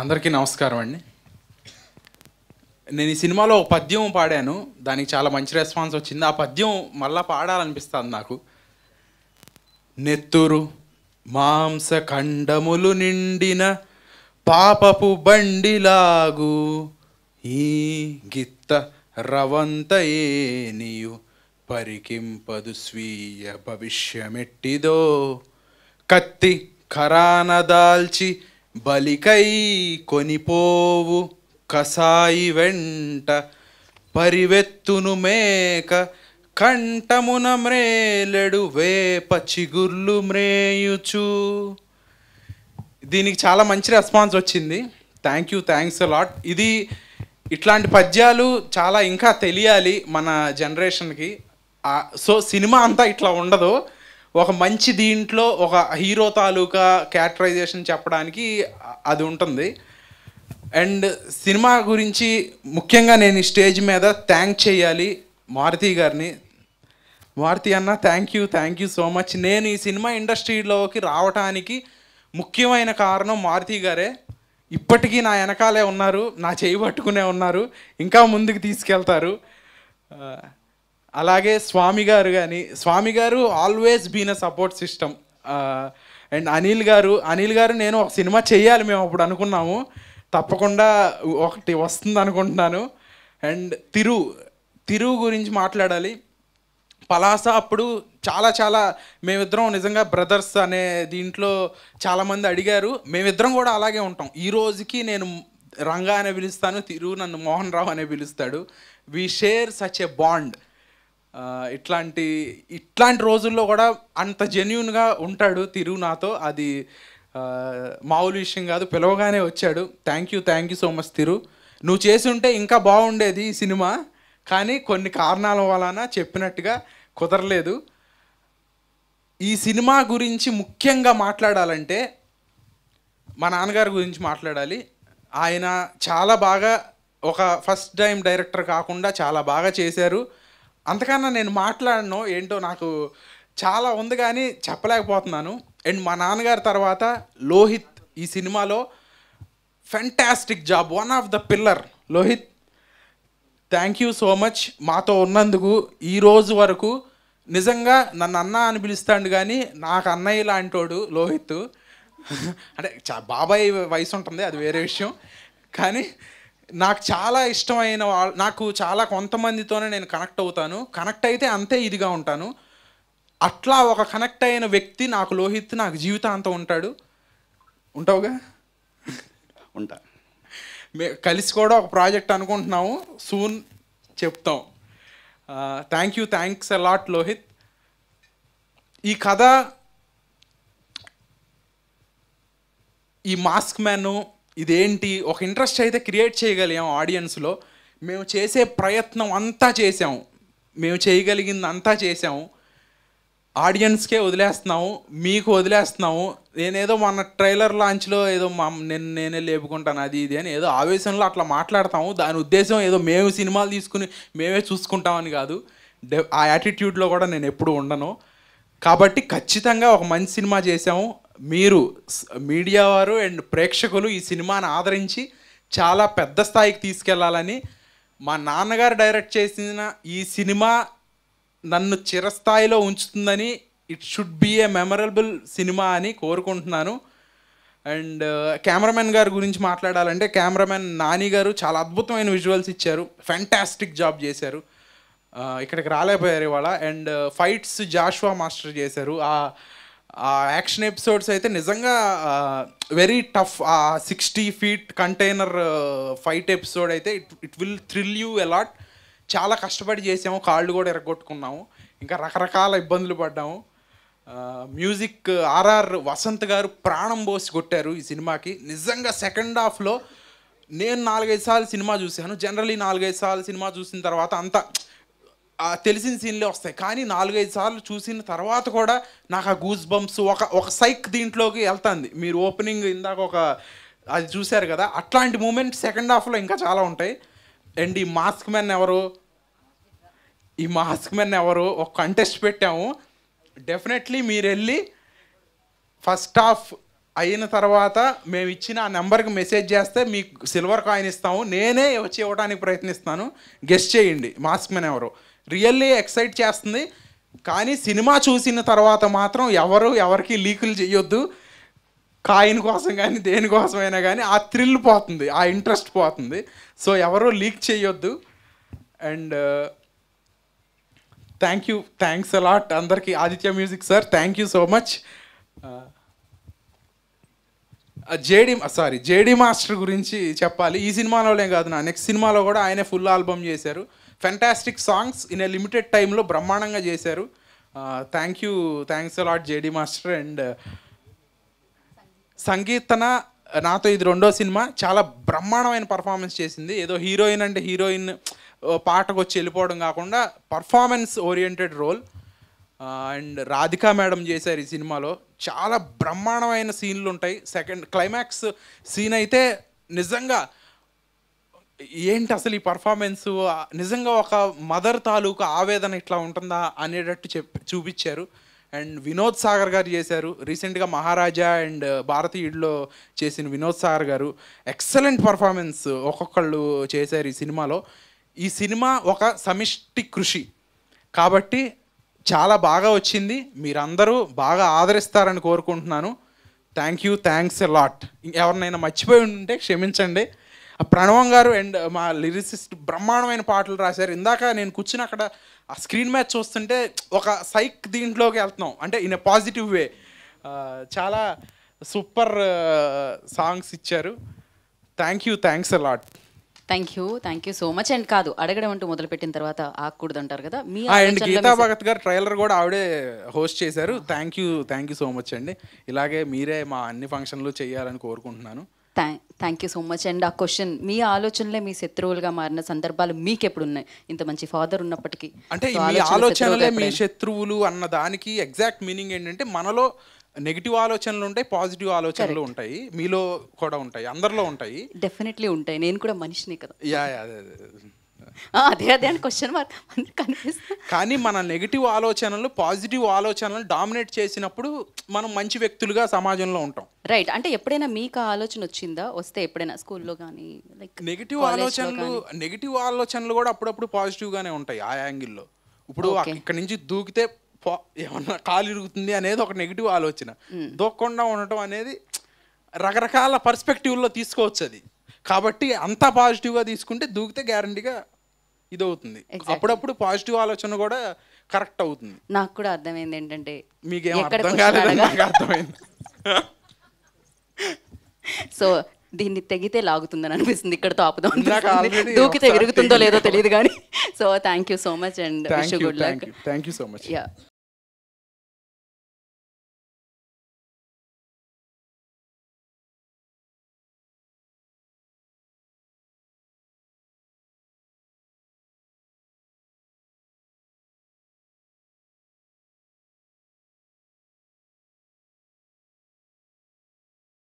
అందరికీ నమస్కారం అండి నేను ఈ సినిమాలో ఒక పద్యం పాడాను దానికి చాలా మంచి రెస్పాన్స్ వచ్చింది ఆ పద్యం మళ్ళా పాడాలనిపిస్తుంది నాకు నెత్తురు మాంసఖండములు నిండిన పాపపు బండిలాగు ఈ గిత్త రవంత ఏనియు పరికింపదు స్వీయ భవిష్యమెట్టిదో కత్తి ఖరాన దాల్చి బలికై కొనిపోవు కసాయి వెంట పరివెత్తును మేక కంఠమున మ్రేలెడు వేప చిగుర్లు మ్రేయుచు దీనికి చాలా మంచి రెస్పాన్స్ వచ్చింది థ్యాంక్ యూ థ్యాంక్స్ లాట్ ఇది ఇట్లాంటి పద్యాలు చాలా ఇంకా తెలియాలి మన జనరేషన్కి సో సినిమా అంతా ఇట్లా ఉండదు ఒక మంచి దీంట్లో ఒక హీరో తాలూకా క్యారెక్టరైజేషన్ చెప్పడానికి అది ఉంటుంది అండ్ సినిమా గురించి ముఖ్యంగా నేను ఈ స్టేజ్ మీద థ్యాంక్ చేయాలి మారుతి గారిని మారుతి అన్న thank you thank you so much నేను ఈ సినిమా ఇండస్ట్రీలోకి రావటానికి ముఖ్యమైన కారణం మారుతి గారే ఇప్పటికీ నా వెనకాలే ఉన్నారు నా చేయి పట్టుకునే ఉన్నారు ఇంకా ముందుకు తీసుకెళ్తారు అలాగే స్వామి గారు కానీ స్వామి గారు always been a support system and Anil గారు అనిల్ గారు నేను ఒక సినిమా చేయాలి మేము అప్పుడు అనుకున్నాము తప్పకుండా ఒకటి వస్తుంది అనుకుంటున్నాను అండ్ తిరు తిరు గురించి మాట్లాడాలి పలాస అప్పుడు చాలా చాలా మేమిద్దరం నిజంగా బ్రదర్స్ అనే దీంట్లో చాలామంది అడిగారు మేమిద్దరం కూడా అలాగే ఉంటాం ఈ రోజుకి నేను రంగా అనే పిలుస్తాను తిరు నన్ను మోహన్ రావు అనే పిలుస్తాడు we share such a bond ఇట్లాంటి ఇట్లాంటి రోజుల్లో కూడా అంత జెన్యున్గా ఉంటాడు తిరుగు నాతో అది మామూలు విషయం కాదు పిలవగానే వచ్చాడు thank you thank you so much Thiru నువ్వు చేసి ఉంటే ఇంకా బాగుండేది ఈ సినిమా కానీ కొన్ని కారణాల వలన చెప్పినట్టుగా కుదరలేదు ఈ సినిమా గురించి ముఖ్యంగా మాట్లాడాలంటే మా నాన్నగారి గురించి మాట్లాడాలి ఆయన చాలా బాగా ఒక ఫస్ట్ టైం డైరెక్టర్ కాకుండా చాలా బాగా చేశారు అంతకన్నా నేను మాట్లాడను ఏంటో నాకు చాలా ఉంది కానీ చెప్పలేకపోతున్నాను అండ్ మా నాన్నగారి తర్వాత లోహిత్ ఈ సినిమాలో fantastic job one of the pillar Lohith thank you so much మాతో ఉన్నందుకు ఈ రోజు వరకు నిజంగా నన్ను అన్న అని పిలుస్తాడు కానీ నాకు అన్నయ్య లాంటోడు లోహిత్ అంటే బాబాయ్ వయసు ఉంటుంది అది వేరే విషయం కానీ నాకు చాలా ఇష్టమైన నాకు చాలా కొంతమందితోనే నేను కనెక్ట్ అవుతాను కనెక్ట్ అయితే అంతే ఇదిగా ఉంటాను అట్లా ఒక కనెక్ట్ అయిన వ్యక్తి నాకు లోహిత్ నాకు జీవితాంతం ఉంటాడు ఉంటావుగా ఉంటా కలిసి కూడా ఒక ప్రాజెక్ట్ అనుకుంటున్నాము సూన్ చెప్తాం thank you thanks a lot Lohith ఈ కథ ఈ మాస్క్ మ్యాను ఇదేంటి ఒక ఇంట్రెస్ట్ అయితే క్రియేట్ చేయగలిగాం ఆడియన్స్లో మేము చేసే ప్రయత్నం అంతా చేసాము మేము చేయగలిగింది అంతా చేసాము ఆడియన్స్కే వదిలేస్తున్నాము మీకు వదిలేస్తున్నాము నేనేదో మన ట్రైలర్ లాంచ్లో ఏదో మా నేను నేనే లేపుకుంటాను అది ఇది అని ఏదో ఆవేశంలో అట్లా మాట్లాడతాము దాని ఉద్దేశం ఏదో మేము సినిమాలు తీసుకుని మేమే చూసుకుంటామని కాదు ఆ యాటిట్యూడ్లో కూడా నేను ఎప్పుడు ఉండను కాబట్టి ఖచ్చితంగా ఒక మంచి సినిమా చేసాము మీరు మీడియా వారు అండ్ ప్రేక్షకులు ఈ సినిమాను ఆదరించి చాలా పెద్ద స్థాయికి తీసుకెళ్లాలని మా నాన్నగారు డైరెక్ట్ చేసిన ఈ సినిమా నన్ను చిరస్థాయిలో ఉంచుతుందని it should be a memorable cinema అని కోరుకుంటున్నాను అండ్ కెమెరామెన్ గారి గురించి మాట్లాడాలంటే కెమెరామెన్ నాని గారు చాలా అద్భుతమైన విజువల్స్ ఇచ్చారు ఫ్యాంటాస్టిక్ జాబ్ చేశారు ఇక్కడికి రాలేకపోయారు ఇవాళ అండ్ ఫైట్స్ జాషువా మాస్టర్ చేశారు ఆ ఆ యాక్షన్ ఎపిసోడ్స్ అయితే నిజంగా వెరీ టఫ్ ఆ sixty feet container fight episode అయితే it it will thrill you a lot చాలా కష్టపడి చేసాము కాళ్ళు కూడా ఎరగొట్టుకున్నాము ఇంకా రకరకాల ఇబ్బందులు పడ్డాము మ్యూజిక్ ఆర్ఆర్ వసంత్ గారు ప్రాణం పోసి కొట్టారు ఈ సినిమాకి నిజంగా సెకండ్ హాఫ్లో నేను నాలుగైదు సార్లు సినిమా చూశాను జనరలీ నాలుగైదు సార్లు సినిమా చూసిన తర్వాత అంత తెలిసిన సీన్లే వస్తాయి కానీ నాలుగైదు సార్లు చూసిన తర్వాత కూడా నాకు ఆ గూస్ బంప్స్ ఒక ఒక సైక్ దీంట్లోకి వెళ్తుంది మీరు ఓపెనింగ్ ఇందాక ఒక అది చూశారు కదా అట్లాంటి మూమెంట్ సెకండ్ హాఫ్లో ఇంకా చాలా ఉంటాయి అండ్ ఈ మాస్క్ మెన్ ఎవరు ఈ మాస్క్ మెన్ ఎవరు ఒక కంటెస్ట్ పెట్టాము డెఫినెట్లీ మీరు వెళ్ళి ఫస్ట్ హాఫ్ అయిన తర్వాత మేము ఇచ్చిన ఆ నెంబర్కి మెసేజ్ చేస్తే మీకు సిల్వర్ కాయిన్ ఇస్తాము నేనే వచ్చి ఇవ్వడానికి ప్రయత్నిస్తాను గెస్ట్ చేయండి మాస్క్ మెన్ ఎవరు రియల్లీ ఎక్సైట్ చేస్తుంది కానీ సినిమా చూసిన తర్వాత మాత్రం ఎవరు ఎవరికి లీకులు చేయొద్దు కాయిన్ కోసం కానీ దేనికోసమైనా కానీ ఆ థ్రిల్ పోతుంది ఆ ఇంట్రెస్ట్ పోతుంది సో ఎవరు లీక్ చేయొద్దు and thank you thanks a lot అందరికీ Aditya music sir thank you so much JD sorry JD master గురించి చెప్పాలి ఈ సినిమాలోనే కాదు నా నెక్స్ట్ సినిమాలో కూడా ఆయనే ఫుల్ ఆల్బమ్ చేశారు fantastic songs in a limited టైంలో బ్రహ్మాండంగా చేశారు thank you thanks a lot JD master and సంగీతన నాతో ఇది రెండో సినిమా చాలా బ్రహ్మాండమైన పర్ఫార్మెన్స్ చేసింది ఏదో హీరోయిన్ అంటే హీరోయిన్ పాటకు వచ్చి వెళ్ళిపోవడం కాకుండా performance oriented role and Radhika madam చేశారు ఈ సినిమాలో చాలా బ్రహ్మాండమైన సీన్లు ఉంటాయి సెకండ్ క్లైమాక్స్ సీన్ అయితే నిజంగా ఏంటి అసలు ఈ పర్ఫార్మెన్స్ నిజంగా ఒక మదర్ తాలూకు ఆవేదన ఇట్లా ఉంటుందా అనేటట్టు చెప్ చూపించారు అండ్ వినోద్ సాగర్ గారు చేశారు రీసెంట్గా మహారాజా అండ్ భారతీయుడిలో చేసిన వినోద్ సాగర్ గారు ఎక్సలెంట్ పర్ఫార్మెన్స్ ఒక్కొక్కళ్ళు చేశారు ఈ సినిమాలో ఈ సినిమా ఒక సమిష్టి కృషి కాబట్టి చాలా బాగా వచ్చింది మీరందరూ బాగా ఆదరిస్తారని కోరుకుంటున్నాను థ్యాంక్ యూ థ్యాంక్స్ లాట్ ఎవరినైనా మర్చిపోయి ఉంటే క్షమించండి ప్రణవం గారు అండ్ మా లిరిసిస్ట్ బ్రహ్మాండమైన పాటలు రాశారు ఇందాక నేను కూర్చుని అక్కడ ఆ స్క్రీన్ మ్యాచ్ చూస్తుంటే ఒక సైక్ దీంట్లోకి వెళ్తున్నాం అంటే ఇన్ ఎ పాజిటివ్ వే చాలా సూపర్ సాంగ్స్ ఇచ్చారు thank you thanks lot thank you thank you so much and కాదు అడగడం అంటూ మొదలు పెట్టిన తర్వాత ఆకూడదు అంటారు కదా మీ అండ్ గీతా భగత్ గారు ట్రైలర్ కూడా ఆవిడే హోస్ట్ చేశారు thank you thank you so much అండి ఇలాగే మీరే మా అన్ని ఫంక్షన్లు చేయాలని కోరుకుంటున్నాను thank you so much and ఆ క్వశ్చన్ మీ ఆలోచనలే మీ శత్రువులుగా మారిన సందర్భాలు మీకు ఎప్పుడు ఉన్నాయి ఇంత మంచి ఫాదర్ ఉన్నప్పటికీ అంటే మీ ఆలోచనలే మీ శత్రువులు అన్న దానికి ఎగ్జాక్ట్ మీనింగ్ ఏంటంటే మనలో నెగిటివ్ ఆలోచనలు ఉంటాయి పాజిటివ్ ఆలోచనలు ఉంటాయి మీలో కూడా ఉంటాయి అందరిలో ఉంటాయి డెఫినెట్లీ ఉంటాయి నేను కూడా మనిషిని కదా యా అదే అదే అని క్వశ్చన్ మార్క్ కానీ మన నెగిటివ్ ఆలోచనలు పాజిటివ్ ఆలోచనలు డామినేట్ చేసినప్పుడు మనం మంచి వ్యక్తులుగా సమాజంలో ఉంటాం రైట్ అంటే ఎప్పుడైనా మీకు ఆలోచన వచ్చిందా వస్తే ఎప్పుడైనా స్కూల్లో కానీ లైక్ నెగిటివ్ ఆలోచనలు నెగిటివ్ ఆలోచనలు కూడా అప్పుడప్పుడు పాజిటివ్గానే ఉంటాయి ఆ యాంగిల్లో ఇప్పుడు ఇక్కడ నుంచి దూకితే ఏమన్నా కాలు ఇరుగుతుంది అనేది ఒక నెగిటివ్ ఆలోచన hmm. దూక్కుండా ఉండటం అనేది రకరకాల పర్స్పెక్టివ్లో తీసుకోవచ్చు అది కాబట్టి అంతా పాజిటివ్గా తీసుకుంటే దూకితే గ్యారంటీగా అవుతుంది అప్పుడప్పుడు పాజిటివ్ ఆలోచన కూడా కరెక్ట్ అవుతుంది నాకు కూడా అర్థమైంది ఏంటంటే మీకు ఏమర్థం కాలేదు నాకు అర్థమైంది సో దీన్ని తెగితే లాగుతుందని అనిపిస్తుంది ఇక్కడతో ఆపుదాం దూకితే విరుగుతుందో లేదో తెలియదు కానీ so thank you so much and good luck thank you so much yeah